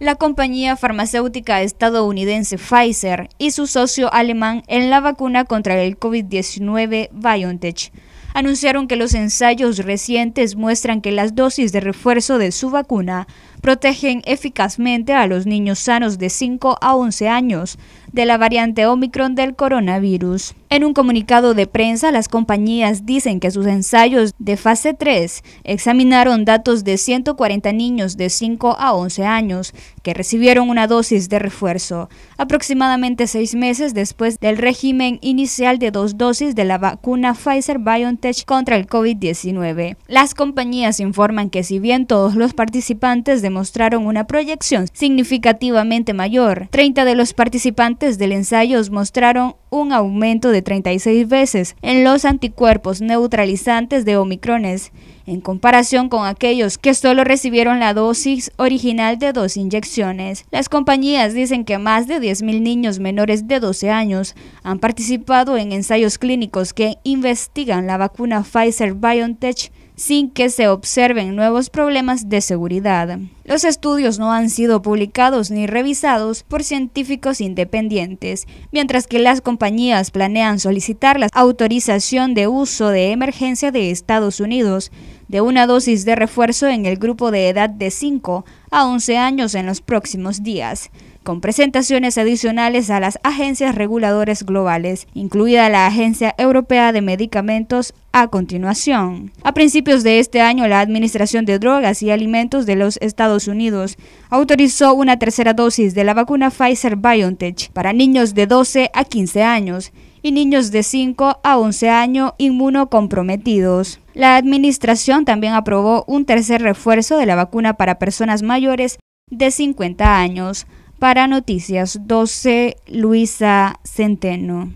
La compañía farmacéutica estadounidense Pfizer y su socio alemán en la vacuna contra el COVID-19 BioNTech anunciaron que los ensayos recientes muestran que las dosis de refuerzo de su vacuna protegen eficazmente a los niños sanos de 5 a 11 años de la variante Omicron del coronavirus. En un comunicado de prensa, las compañías dicen que sus ensayos de fase 3 examinaron datos de 140 niños de 5 a 11 años que recibieron una dosis de refuerzo, aproximadamente seis meses después del régimen inicial de dos dosis de la vacuna Pfizer-BioNTech contra el COVID-19. Las compañías informan que si bien todos los participantes demostraron una proyección significativamente mayor, 30 de los participantes del ensayo mostraron un aumento de 36 veces en los anticuerpos neutralizantes de Omicrones, en comparación con aquellos que solo recibieron la dosis original de dos inyecciones. Las compañías dicen que más de 10.000 niños menores de 12 años han participado en ensayos clínicos que investigan la vacuna Pfizer BioNTech sin que se observen nuevos problemas de seguridad. Los estudios no han sido publicados ni revisados por científicos independientes, mientras que las compañías planean solicitar la autorización de uso de emergencia de Estados Unidos de una dosis de refuerzo en el grupo de edad de 5 a 11 años en los próximos días, con presentaciones adicionales a las agencias reguladoras globales, incluida la Agencia Europea de Medicamentos, a continuación. A principios de este año, la Administración de Drogas y Alimentos de los Estados Unidos autorizó una tercera dosis de la vacuna Pfizer BioNTech para niños de 12 a 15 años y niños de 5 a 11 años inmunocomprometidos. La administración también aprobó un tercer refuerzo de la vacuna para personas mayores de 50 años. Para Noticias 12, Luisa Centeno.